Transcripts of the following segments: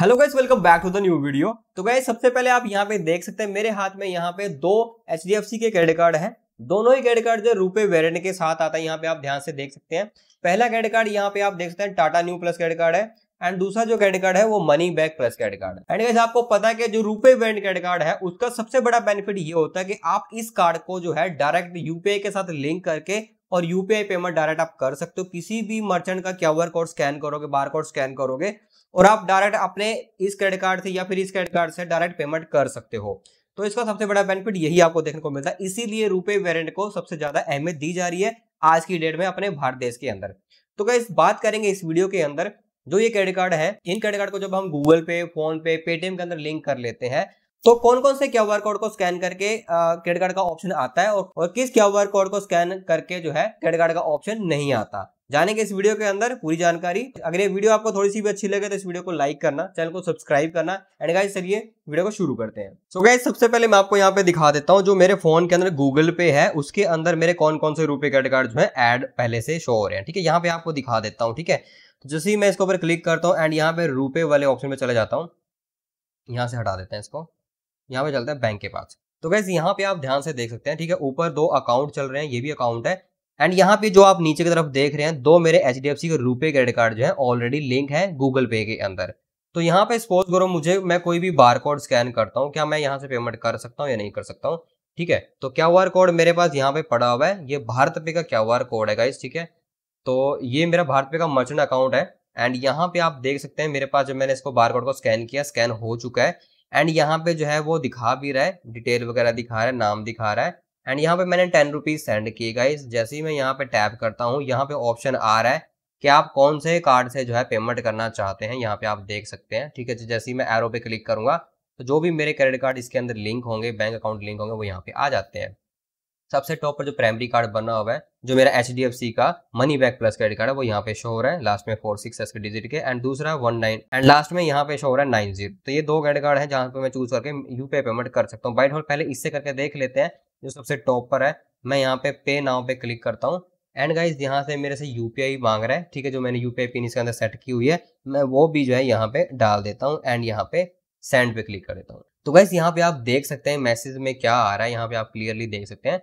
hello guys welcome back to the new video तो guys सबसे पहले आप यहां पे देख सकते हैं मेरे हाथ में यहाँ पे दो एच के क्रेडिट कार्ड है दोनों ही क्रेडिट कार्ड जो रुपए वेरियंट के साथ आता है यहाँ पे आप ध्यान से देख सकते हैं पहला क्रेडिट कार्ड यहाँ पे आप देख सकते हैं Tata Neu plus credit card है एंड दूसरा जो क्रेडिट कार्ड है वो money back plus credit card and guys आपको पता है कि जो रुपए वेरियंट क्रेडिट कार्ड है उसका सबसे बड़ा बेनिफिट ये होता है कि आप इस कार्ड को जो है डायरेक्ट यूपीआई के साथ लिंक करके और यूपीआई पेमेंट डायरेक्ट आप कर सकते हो किसी भी मर्चेंट का क्या आर कोड स्कैन करोगे बार कोड स्कैन करोगे और आप डायरेक्ट अपने इस क्रेडिट कार्ड से या फिर इस क्रेडिट कार्ड से डायरेक्ट पेमेंट कर सकते हो तो इसका सबसे बड़ा बेनिफिट यही आपको देखने को मिलता है इसीलिए रुपए वेरिएंट को सबसे ज्यादा अहमियत दी जा रही है आज की डेट में अपने भारत देश के अंदर तो क्या बात करेंगे इस वीडियो के अंदर जो ये क्रेडिट कार्ड है इन क्रेडिट कार्ड को जब हम गूगल पे फोन पे पेटीएम के अंदर लिंक कर लेते हैं तो कौन कौन से क्यू कोड को स्कैन करके क्रेडिट कार्ड का ऑप्शन आता है और, और किस क्यू कोड को स्कैन करके जो है क्रेडिट कार्ड का ऑप्शन नहीं आता जाने के इस वीडियो के अंदर पूरी जानकारी अगर ये वीडियो आपको थोड़ी सी भी अच्छी लगे तो इस वीडियो को लाइक करना चैनल को सब्सक्राइब करना एंड गाइस चलिए वीडियो को शुरू करते हैं सो so गाइस सबसे पहले मैं आपको यहाँ पे दिखा देता हूँ जो मेरे फोन के अंदर गूगल पे है उसके अंदर मेरे कौन कौन से रूपे क्रेडिट कार्ड जो है एड पहले से शो हो रहे हैं ठीक है यहाँ पे आपको दिखा देता हूँ ठीक है तो जैसे ही मैं इसके ऊपर क्लिक करता हूँ एंड यहाँ पे रूपे वाले ऑप्शन में चले जाता हूँ यहाँ से हटा देते हैं इसको यहाँ पे चलता है बैंक के पास तो गैस यहाँ पे आप ध्यान से देख सकते हैं ठीक है ऊपर दो अकाउंट चल रहे हैं ये भी अकाउंट है एंड यहाँ पे जो आप नीचे की तरफ देख रहे हैं दो मेरे एच डी एफ सी के रूपे क्रेडिट कार्ड जो है ऑलरेडी लिंक है गूगल पे के अंदर तो यहाँ पे स्पोज करो मुझे मैं कोई भी बार कोड स्कैन करता हूँ क्या मैं यहाँ से पेमेंट कर सकता हूँ या नहीं कर सकता हूँ ठीक है तो क्यू आर कोड मेरे पास यहाँ पे पड़ा हुआ है ये भारत पे का क्यू आर कोड है गाइस ठीक है तो ये मेरा भारत पे का मर्चेंट अकाउंट है एंड यहाँ पे आप देख सकते हैं मेरे पास जब मैंने इसको बार कोड को स्कैन किया स्कैन हो चुका है एंड यहाँ पे जो है वो दिखा भी रहा है डिटेल वगैरह दिखा रहा है नाम दिखा रहा है एंड यहाँ पे मैंने टेन रुपीज सेंड किए गए जैसे ही मैं यहाँ पे टैप करता हूँ यहाँ पे ऑप्शन आ रहा है कि आप कौन से कार्ड से जो है पेमेंट करना चाहते हैं यहाँ पे आप देख सकते हैं ठीक है जैसे ही मैं एरो पे क्लिक करूंगा तो जो भी मेरे क्रेडिट कार्ड इसके अंदर लिंक होंगे बैंक अकाउंट लिंक होंगे वो यहाँ पे आ जाते हैं सबसे टॉप पर जो प्राइमरी कार्ड बना हुआ है जो मेरा एच डी एफ सी का money back plus credit card है वो यहाँ पे शो हो रहा है लास्ट में फोर सिक्स के डिजिट के एंड दूसरा वन नाइन एंड लास्ट में यहाँ पे शो हो रहा है नाइन जीरो तो ये दो क्रेडिट कार्ड है जहाँ पे मैं चूज करके यूपीआई पेमेंट कर सकता हूँ बाइट होल पहले इससे करके देख लेते हैं जो सबसे टॉप पर है मैं यहाँ पे पे नाव पे क्लिक करता हूँ एंड गाइज यहाँ से मेरे से यूपीआई मांग रहा है ठीक है जो मैंने यूपीआई पिन इसके अंदर सेट की हुई है मैं वो भी जो है यहाँ पे डाल देता हूँ एंड यहाँ पे सेंड पे क्लिक कर देता हूँ तो गाइज यहाँ पे आप देख सकते हैं मैसेज में क्या आ रहा है यहाँ पे आप क्लियरली देख सकते हैं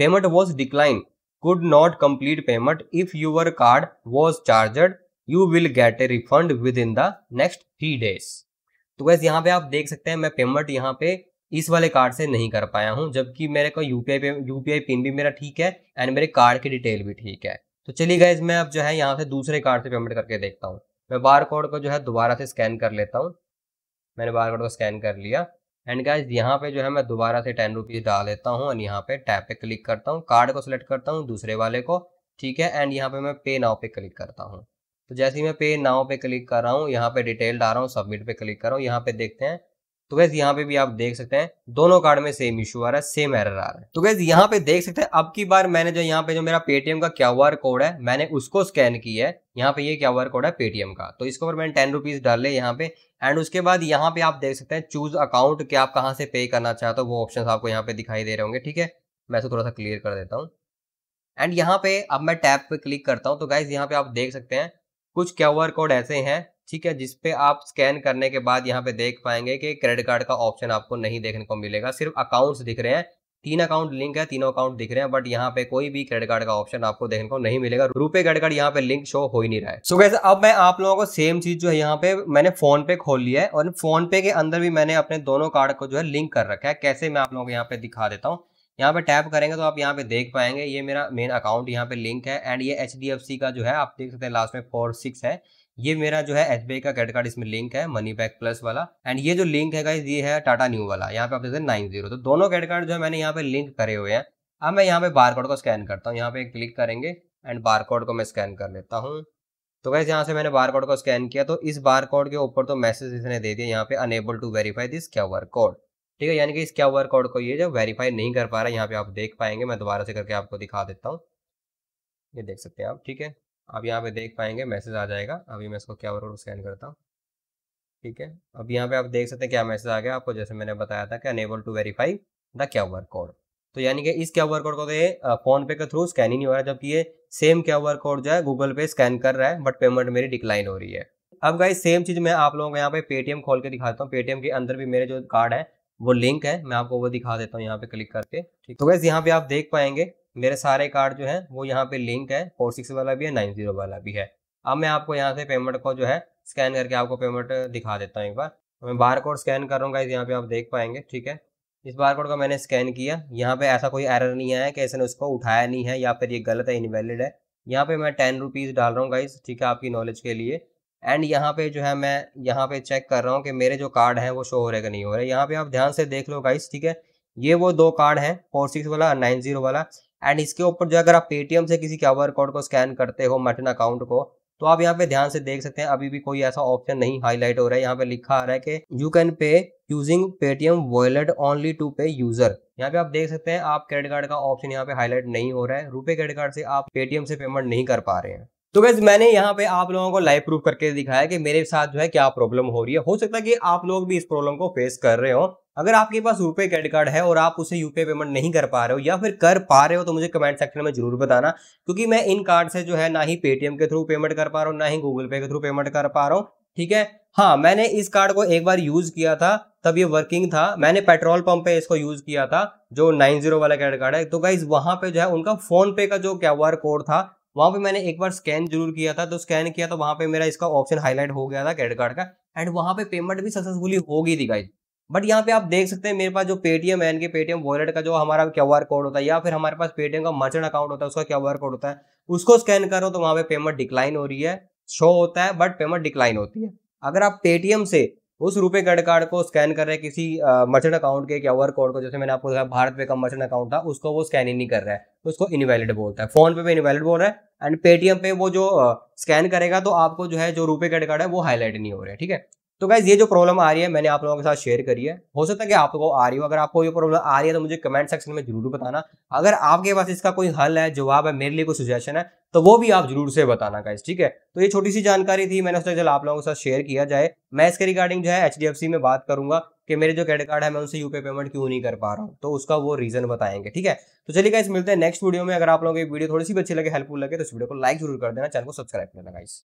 payment was declined could not complete payment if your card was charged you will get a refund within the next three days तो वैसे यहाँ पे आप देख सकते हैं मैं पेमेंट यहाँ पे इस वाले कार्ड से नहीं कर पाया हूँ जबकि मेरे को यूपीआई यूपीआई पिन भी मेरा ठीक है एंड मेरे कार्ड की डिटेल भी ठीक है तो चलिए गाइज मैं अब जो है यहाँ से दूसरे कार्ड से पेमेंट करके देखता हूँ मैं बार कोड को जो है दोबारा से स्कैन कर लेता हूँ मैंने बार कोड को स्कैन कर लिया एंड गाइज यहाँ पे जो है मैं दोबारा से टेन रुपीज़ डाल देता हूँ एंड यहाँ पे टैप पे क्लिक करता हूँ कार्ड को सिलेक्ट करता हूँ दूसरे वाले को ठीक है एंड यहाँ पे मैं पे नाव पे क्लिक करता हूँ तो जैसे ही मैं पे नाव पे क्लिक कर रहा हूँ यहाँ पे डिटेल डाल रहा हूँ सबमिट पे क्लिक कर रहा हूँ यहाँ पे देखते हैं तो गैस यहाँ पे भी आप देख सकते हैं दोनों कार्ड में सेम इशू आ रहा है सेम एरर आ रहा है तो गैस यहाँ पे देख सकते हैं अब की बार मैंने जो यहाँ पे जो मेरा पेटीएम का क्यू आर कोड है मैंने उसको स्कैन किया है यहाँ पे ये क्यू आर कोड है पेटीएम का तो इसके ऊपर मैंने टेन रुपीज डाले यहाँ पे एंड उसके बाद यहाँ पे आप देख सकते हैं चूज अकाउंट के आप कहाँ से पे करना चाहते हो वो ऑप्शन आपको यहाँ पे दिखाई दे रहे होंगे ठीक है मैं इसको थोड़ा सा क्लियर कर देता हूँ एंड यहाँ पे अब मैं टैप पे क्लिक करता हूँ तो गाइज यहाँ पे आप देख सकते हैं कुछ क्यू आर कोड ऐसे हैं ठीक है जिसपे आप स्कैन करने के बाद यहाँ पे देख पाएंगे कि क्रेडिट कार्ड का ऑप्शन आपको नहीं देखने को मिलेगा सिर्फ अकाउंट्स दिख रहे हैं तीन अकाउंट लिंक है तीनों अकाउंट दिख रहे हैं बट यहाँ पे कोई भी क्रेडिट कार्ड का ऑप्शन आपको देखने को नहीं मिलेगा रुपए क्रेडिट कार्ड यहाँ पे लिंक शो हो ही नहीं रहा है सो so अब मैं आप लोगों को सेम चीज जो है यहाँ पे मैंने फोन पे खोल लिया है और फोन पे के अंदर भी मैंने अपने दोनों कार्ड को जो है लिंक कर रखा है कैसे मैं आप लोगों को यहाँ पे दिखा देता हूँ यहाँ पे टैप करेंगे तो आप यहाँ पे देख पाएंगे ये मेरा मेन अकाउंट यहाँ पे लिंक है एंड ये एच का जो है आप देख सकते हैं लास्ट में फोर सिक्स है ये मेरा जो है एच का क्रेडिट कार्ड इसमें लिंक है मनी बैक प्लस वाला एंड ये जो लिंक है ये है टाटा न्यू वाला यहाँ पे आप देखते हैं नाइन जीरो तो दोनों क्रेडिट कार्ड जो है मैंने यहाँ पे लिंक करे हुए हैं अब मैं यहाँ पे बार कोड को स्कैन करता हूँ यहाँ पे क्लिक करेंगे एंड बार कोड को मैं स्कैन कर लेता हूँ तो वैसे यहाँ से मैंने बार कोड को स्कैन किया तो इस बार कोड के ऊपर तो मैसेज इसने दे दिया यहाँ पे unable to verify this Q code ठीक है यानी कि इस क्या हुआ कोड को ये जो वेरीफाई नहीं कर पा रहा है यहाँ पे आप देख पाएंगे मैं दोबारा से करके आपको दिखा देता हूँ ये देख सकते हैं आप ठीक है आप यहाँ पे देख पाएंगे मैसेज आ जाएगा अभी मैं इसको क्या कोड स्कैन करता हूँ ठीक है अब यहाँ पे आप देख सकते हैं क्या मैसेज आ गया आपको जैसे मैंने बताया था कि अनेबल टू वेरीफाई द क्या ओवर कोड तो यानी कि इस क्या ओवर कोड को तो ये फोन पे के थ्रू स्कैन ही नहीं हो रहा है जबकि ये सेम क्या ओवर कोड जो है गूगल पे स्कैन कर रहा है बट पेमेंट मेरी डिक्लाइन हो रही है अब गाइज सेम चीज मैं आप लोगों को यहाँ पे पेटीएम खोल के दिखाता हूँ पेटीएम के अंदर भी मेरे जो कार्ड है वो लिंक है मैं आपको वो दिखा देता हूँ यहाँ पे क्लिक करके ठीक तो वैसे यहाँ पे आप देख पाएंगे मेरे सारे कार्ड जो है वो यहाँ पे लिंक है फोर सिक्स वाला भी है नाइन जीरो वाला भी है अब मैं आपको यहाँ से पेमेंट को जो है स्कैन करके आपको पेमेंट दिखा देता हूँ एक बार तो मैं बार कोड स्कैन कर रहा हूँ यहाँ पे आप देख पाएंगे ठीक है इस बार कोड का मैंने स्कैन किया यहाँ पे ऐसा कोई एरर नहीं आया कि ऐसे ने उसको उठाया नहीं है या फिर ये गलत है इनवैलिड है यहाँ पे मैं टेन रुपीज़ डाल रहा हूँ गाइज ठीक है आपकी नॉलेज के लिए एंड यहाँ पे जो है मैं यहाँ पे चेक कर रहा हूँ कि मेरे जो कार्ड हैं वो शो हो रहे कि नहीं हो रहे यहाँ पे आप ध्यान से देख लो गाइस ठीक है ये वो दो कार्ड हैं फोर सिक्स वाला नाइन जीरो वाला एंड इसके ऊपर जो अगर आप पेटीएम से किसी क्यू कोड को स्कैन करते हो मटन अकाउंट को तो आप यहाँ पे ध्यान से देख सकते हैं अभी भी कोई ऐसा ऑप्शन नहीं हाईलाइट हो रहा है यहाँ पे लिखा आ रहा है कि you can pay using Paytm wallet only to pay user यहाँ पे आप देख सकते हैं आप क्रेडिट कार्ड का ऑप्शन यहाँ पे हाईलाइट नहीं हो रहा है रुपए क्रेडिट कार्ड से आप पेटीएम से पेमेंट नहीं कर पा रहे हैं तो गैस मैंने यहाँ पे आप लोगों को लाइव प्रूफ करके दिखाया कि मेरे साथ जो है क्या प्रॉब्लम हो रही है हो सकता है कि आप लोग भी इस प्रॉब्लम को फेस कर रहे हो अगर आपके पास रुपए क्रेडिट कार्ड है और आप उसे यूपीआई पेमेंट नहीं कर पा रहे हो या फिर कर पा रहे हो तो मुझे कमेंट सेक्शन में जरूर बताना क्योंकि मैं इन कार्ड से जो है ना ही पेटीएम के थ्रू पेमेंट कर पा रहा हूँ ना ही गूगल पे के थ्रू पेमेंट कर पा रहा हूँ ठीक है हाँ मैंने इस कार्ड को एक बार यूज किया था तब ये वर्किंग था मैंने पेट्रोल पंप पे इसको यूज किया था जो 90 वाला क्रेडिट कार्ड है तो गाइज वहां पे जो है उनका फोन पे का जो क्यू कोड था वहाँ पे मैंने एक बार स्कैन जरूर किया था तो स्कैन किया तो वहाँ पे मेरा इसका ऑप्शन हाईलाइट हो गया था क्रेडिट कार्ड का एंड वहाँ पे पेमेंट भी सक्सेसफुली हो गई थी गाइज बट यहाँ पे आप देख सकते हैं मेरे पास जो पेटीएम है इनके पेटीएम वॉलेट का जो हमारा क्यू आर कोड होता है या फिर हमारे पास पेटीएम का मर्चेंट अकाउंट होता है उसका क्यू आर कोड होता है उसको स्कैन करो तो वहाँ पे पेमेंट डिक्लाइन हो रही है शो होता है बट पेमेंट डिक्लाइन होती है अगर आप पेटीएम से उस रुपए कार्ड कार्ड को स्कैन कर रहे किसी मर्चेंट अकाउंट के क्यूआर कोड को जैसे मैंने आपको बताया भारत पे का मर्चेंट अकाउंट था उसको वो स्कैन ही नहीं कर रहा है तो उसको इनवैलिड बोलता है फोन पे पे इनवैलिड बोल रहा है एंड पेटीएम पे वो जो स्कैन करेगा तो आपको जो है जो रुपए कार्ड कार्ड है वो हाईलाइट नहीं हो रहा है ठीक है तो गाइज ये जो प्रॉब्लम आ रही है मैंने आप लोगों के साथ शेयर करी है हो सकता है कि आपको आ रही हो अगर आपको ये प्रॉब्लम आ रही है तो मुझे कमेंट सेक्शन में जरूर बताना अगर आपके पास इसका कोई हल है जवाब है मेरे लिए कोई सुजेशन है तो वो भी आप जरूर से बताना गाइज ठीक है तो ये छोटी सी जानकारी थी मैंने सोचा चल आप लोगों के साथ शेयर किया जाए मैं इसके रिगार्डिंग जो है एच में बात करूंगा कि मेरे जो क्रेडिट कार्ड है मैं उनसे यूपे पेमेंट क्यों नहीं कर पा रहा हूँ तो उसका वो रीजन बताएंगे ठीक है तो चलिए गाइस मिलते हैं नेक्स्ट वीडियो में अगर आप लोगों की वीडियो थोड़ी सी अच्छी लगे हेल्पफुल लगे तो इस वीडियो को लाइक जरूर कर देना चैनल को सब्सक्राइब देना गाइस